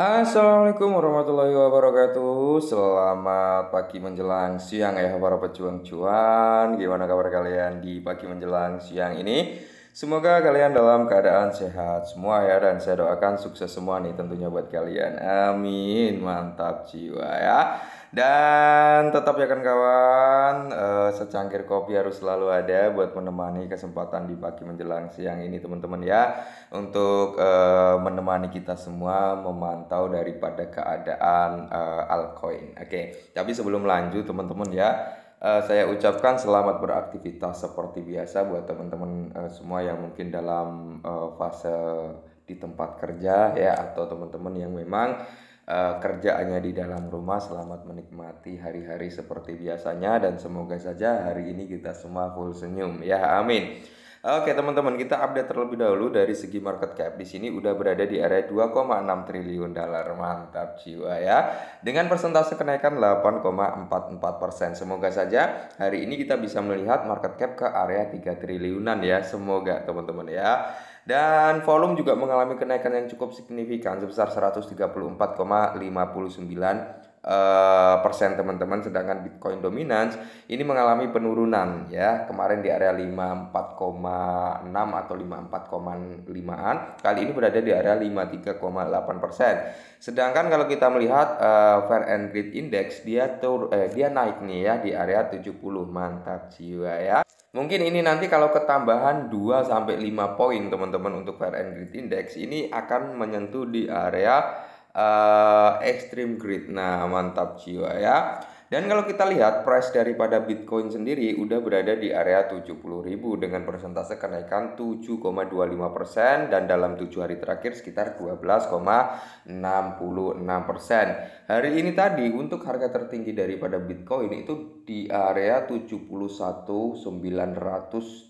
Assalamualaikum warahmatullahi wabarakatuh Selamat pagi menjelang siang ya para pejuang juang Gimana kabar kalian di pagi menjelang siang ini Semoga kalian dalam keadaan sehat semua ya dan saya doakan sukses semua nih tentunya buat kalian. Amin. Mantap jiwa ya. Dan tetap ya kan kawan, uh, secangkir kopi harus selalu ada buat menemani kesempatan di pagi menjelang siang ini teman-teman ya untuk uh, menemani kita semua memantau daripada keadaan uh, altcoin. Oke, okay. tapi sebelum lanjut teman-teman ya Eh, saya ucapkan selamat beraktivitas seperti biasa buat teman-teman uh, semua yang mungkin dalam uh, fase di tempat kerja ya atau teman-teman yang memang uh, kerjaannya di dalam rumah selamat menikmati hari-hari seperti biasanya dan semoga saja hari ini kita semua full senyum ya amin. Oke teman-teman, kita update terlebih dahulu dari segi market cap. Di sini udah berada di area 2,6 triliun dolar. Mantap jiwa ya. Dengan persentase kenaikan 8,44 persen. Semoga saja hari ini kita bisa melihat market cap ke area 3 triliunan ya. Semoga teman-teman ya. Dan volume juga mengalami kenaikan yang cukup signifikan sebesar 134,59 Eh, persen teman-teman sedangkan Bitcoin dominance ini mengalami penurunan ya kemarin di area 54,6 atau 54,5an kali ini berada di area 53,8 persen sedangkan kalau kita melihat uh, Fair and Greed Index dia tur eh, dia naik nih ya di area 70 mantap jiwa ya Mungkin ini nanti kalau ketambahan 2 sampai 5 poin teman-teman untuk Fair and Greed Index ini akan menyentuh di area uh, extreme greed. Nah, mantap jiwa ya. Dan kalau kita lihat price daripada Bitcoin sendiri udah berada di area 70.000 dengan persentase kenaikan 7,25% dan dalam 7 hari terakhir sekitar 12,66%. Hari ini tadi untuk harga tertinggi daripada Bitcoin itu di area 71.900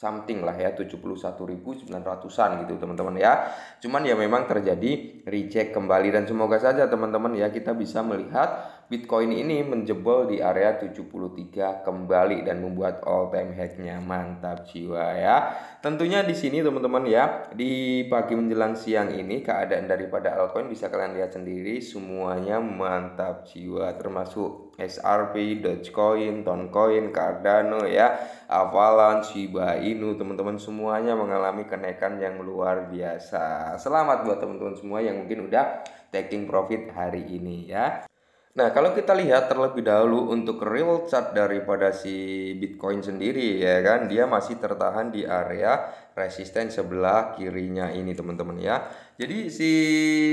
something lah ya 71.900-an gitu teman-teman ya. Cuman ya memang terjadi reject kembali dan semoga saja teman-teman ya kita bisa melihat Bitcoin ini menjebol di area 73 kembali dan membuat all time high-nya mantap jiwa ya. Tentunya di sini teman-teman ya, di pagi menjelang siang ini keadaan daripada altcoin bisa kalian lihat sendiri semuanya mantap jiwa termasuk SRP, Dogecoin, Toncoin, Cardano ya, Avalanche, Shiba Inu, teman-teman semuanya mengalami kenaikan yang luar biasa. Selamat buat teman-teman semua yang mungkin udah taking profit hari ini ya. Nah, kalau kita lihat terlebih dahulu untuk real chart daripada si Bitcoin sendiri ya kan, dia masih tertahan di area resisten sebelah kirinya ini teman-teman ya. Jadi si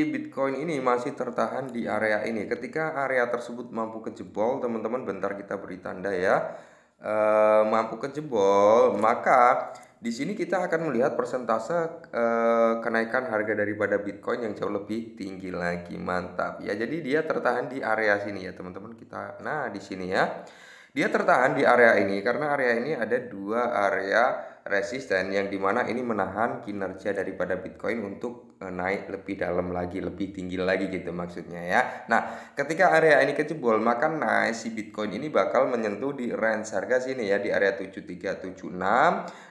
Bitcoin ini masih tertahan di area ini. Ketika area tersebut mampu kejebol, teman-teman bentar kita beri tanda ya. E, mampu kejebol, maka di sini kita akan melihat persentase uh, kenaikan harga daripada Bitcoin yang jauh lebih tinggi lagi. Mantap. Ya, jadi dia tertahan di area sini ya, teman-teman. Kita nah di sini ya. Dia tertahan di area ini karena area ini ada dua area resisten yang dimana ini menahan kinerja daripada Bitcoin untuk eh, naik lebih dalam lagi, lebih tinggi lagi gitu maksudnya ya. Nah, ketika area ini kejebol, maka naik si Bitcoin ini bakal menyentuh di range harga sini ya di area 7376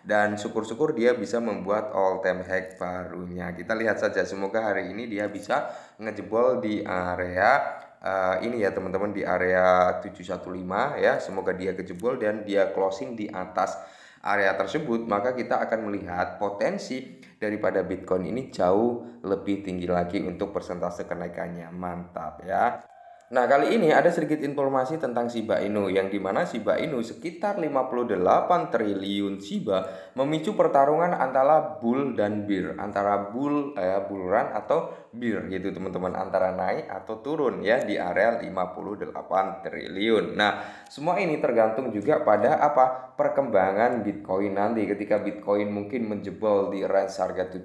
dan syukur-syukur dia bisa membuat all time hack barunya. Kita lihat saja semoga hari ini dia bisa ngejebol di area uh, ini ya teman-teman di area 715 ya. Semoga dia kejebol dan dia closing di atas area tersebut, maka kita akan melihat potensi daripada Bitcoin ini jauh lebih tinggi lagi untuk persentase kenaikannya. Mantap ya. Nah, kali ini ada sedikit informasi tentang Shiba Inu yang dimana Shiba Inu sekitar 58 triliun Shiba memicu pertarungan antara bull dan bear, antara bull eh, bull run atau bir gitu teman-teman antara naik atau turun ya di area 58 triliun. Nah, semua ini tergantung juga pada apa? perkembangan Bitcoin nanti ketika Bitcoin mungkin menjebol di range harga 71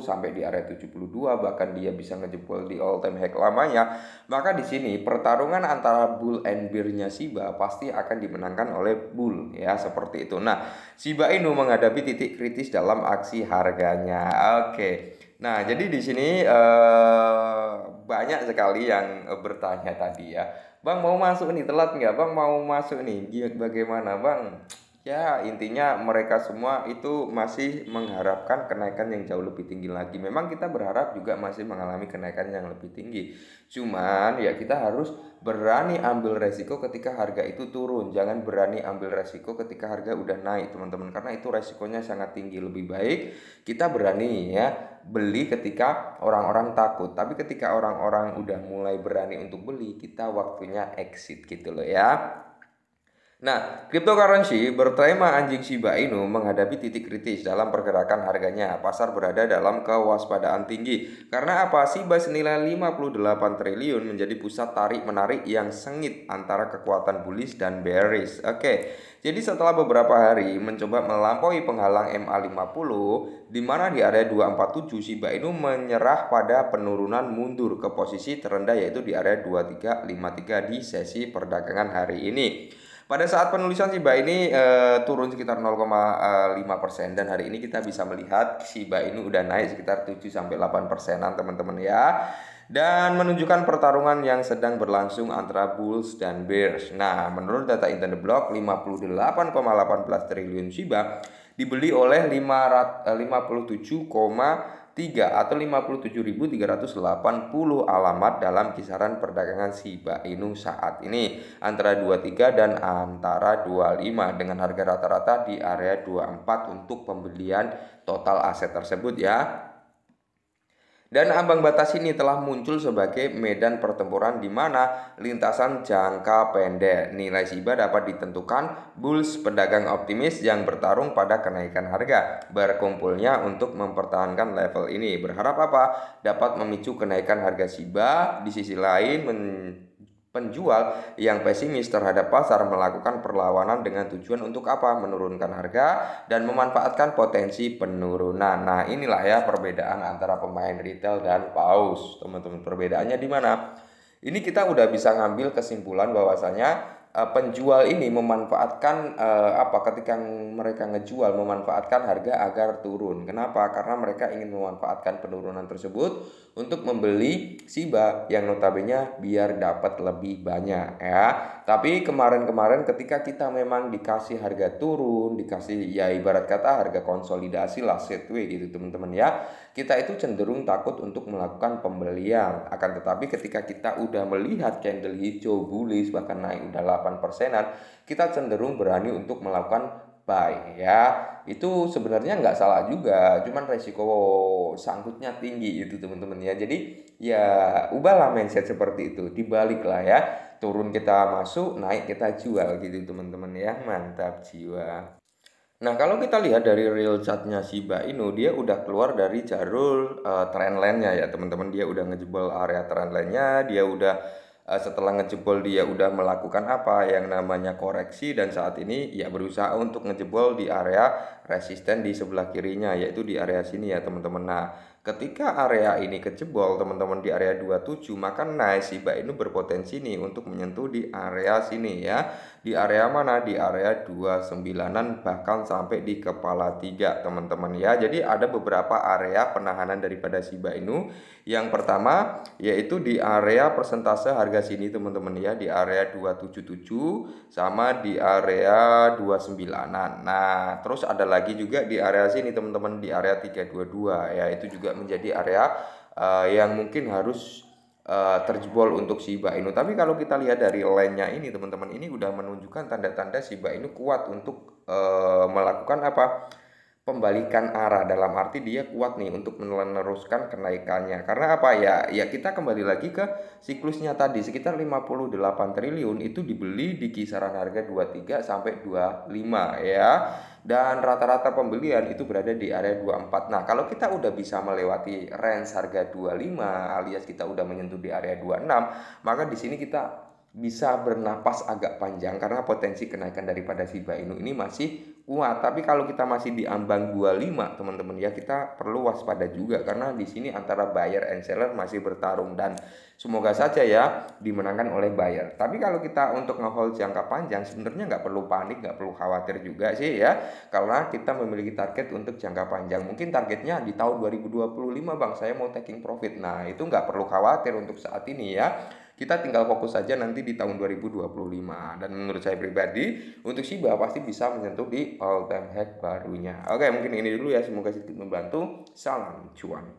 sampai di area 72 bahkan dia bisa ngejebol di all time high lamanya, maka di sini pertarungan antara bull and bear-nya Shiba pasti akan dimenangkan oleh bull ya seperti itu. Nah, Shiba Inu menghadapi titik kritis dalam aksi harganya. Oke. Okay. Nah, jadi di sini uh, banyak sekali yang eh, bertanya tadi ya. Bang mau masuk nih, telat nggak? Bang mau masuk nih, bagaimana bang? Ya, intinya mereka semua itu masih mengharapkan kenaikan yang jauh lebih tinggi lagi. Memang kita berharap juga masih mengalami kenaikan yang lebih tinggi. Cuman ya kita harus berani ambil resiko ketika harga itu turun. Jangan berani ambil resiko ketika harga udah naik, teman-teman. Karena itu resikonya sangat tinggi. Lebih baik kita berani ya beli ketika orang-orang takut. Tapi ketika orang-orang udah mulai berani untuk beli, kita waktunya exit gitu loh ya. Nah, cryptocurrency bertema anjing Shiba Inu menghadapi titik kritis dalam pergerakan harganya. Pasar berada dalam kewaspadaan tinggi. Karena apa? Shiba senilai 58 triliun menjadi pusat tarik-menarik yang sengit antara kekuatan bullish dan bearish. Oke. Jadi setelah beberapa hari mencoba melampaui penghalang MA50 di mana di area 247 Shiba Inu menyerah pada penurunan mundur ke posisi terendah yaitu di area 2353 di sesi perdagangan hari ini. Pada saat penulisan Shiba ini uh, turun sekitar 0,5 eh, persen dan hari ini kita bisa melihat Shiba ini udah naik sekitar 7 sampai 8 persenan teman-teman ya dan menunjukkan pertarungan yang sedang berlangsung antara bulls dan bears. Nah, menurut data Intern The Block, 58,18 triliun Shiba dibeli oleh 557, 3 atau 57.380 alamat dalam kisaran perdagangan Shiba Inu saat ini antara 23 dan antara 25 dengan harga rata-rata di area 24 untuk pembelian total aset tersebut ya. Dan ambang batas ini telah muncul sebagai medan pertempuran di mana lintasan jangka pendek. Nilai SIBA dapat ditentukan bulls pedagang optimis yang bertarung pada kenaikan harga. Berkumpulnya untuk mempertahankan level ini. Berharap apa? Dapat memicu kenaikan harga SIBA. Di sisi lain men Penjual yang pesimis terhadap pasar melakukan perlawanan dengan tujuan untuk apa? Menurunkan harga dan memanfaatkan potensi penurunan. Nah, inilah ya perbedaan antara pemain retail dan paus. Teman-teman, perbedaannya di mana? Ini kita udah bisa ngambil kesimpulan bahwasanya Eh, penjual ini memanfaatkan uh, apa ketika mereka ngejual memanfaatkan harga agar turun. Kenapa? Karena mereka ingin memanfaatkan penurunan tersebut untuk membeli Shiba yang notabene biar dapat lebih banyak ya. Tapi kemarin-kemarin ketika kita memang dikasih harga turun, dikasih ya ibarat kata harga konsolidasi lah setway gitu teman-teman ya kita itu cenderung takut untuk melakukan pembelian. Akan tetapi ketika kita udah melihat candle hijau bullish bahkan naik udah 8 persenan, kita cenderung berani untuk melakukan buy ya. Itu sebenarnya nggak salah juga, cuman resiko sangkutnya tinggi itu teman-teman ya. Jadi ya ubahlah mindset seperti itu, dibalik lah ya. Turun kita masuk, naik kita jual gitu teman-teman ya. Mantap jiwa. Nah, kalau kita lihat dari real chartnya Shiba Inu, dia udah keluar dari jalur uh, eh, trendline nya ya, teman-teman. Dia udah ngejebol area trendline nya dia udah uh, setelah ngejebol dia udah melakukan apa yang namanya koreksi dan saat ini ya berusaha untuk ngejebol di area resisten di sebelah kirinya, yaitu di area sini ya, teman-teman. Nah, Ketika area ini kejebol teman-teman di area 27 maka si Shiba ini berpotensi nih untuk menyentuh di area sini ya. Di area mana? Di area 29-an bahkan sampai di kepala 3 teman-teman ya. Jadi ada beberapa area penahanan daripada Shiba Inu. Yang pertama yaitu di area persentase harga sini teman-teman ya di area 277 sama di area 29-an. Nah, terus ada lagi juga di area sini teman-teman di area 322 ya itu juga menjadi area uh, yang mungkin harus uh, terjebol untuk Shiba Inu. Tapi kalau kita lihat dari lainnya ini teman-teman ini udah menunjukkan tanda-tanda Shiba Inu kuat untuk uh, melakukan apa? pembalikan arah dalam arti dia kuat nih untuk meneruskan kenaikannya karena apa ya ya kita kembali lagi ke siklusnya tadi sekitar 58 triliun itu dibeli di kisaran harga 23 sampai 25 ya dan rata-rata pembelian itu berada di area 24 nah kalau kita udah bisa melewati range harga 25 alias kita udah menyentuh di area 26 maka di sini kita bisa bernapas agak panjang karena potensi kenaikan daripada Shiba Inu ini masih kuat. Tapi kalau kita masih di ambang 25, teman-teman ya, kita perlu waspada juga karena di sini antara buyer and seller masih bertarung dan semoga saja ya dimenangkan oleh buyer. Tapi kalau kita untuk ngehold jangka panjang sebenarnya nggak perlu panik, nggak perlu khawatir juga sih ya. Karena kita memiliki target untuk jangka panjang. Mungkin targetnya di tahun 2025 Bang saya mau taking profit. Nah, itu nggak perlu khawatir untuk saat ini ya kita tinggal fokus saja nanti di tahun 2025 dan menurut saya pribadi untuk Shiba pasti bisa menyentuh di all time high barunya. Oke, mungkin ini dulu ya semoga sedikit membantu. Salam cuan.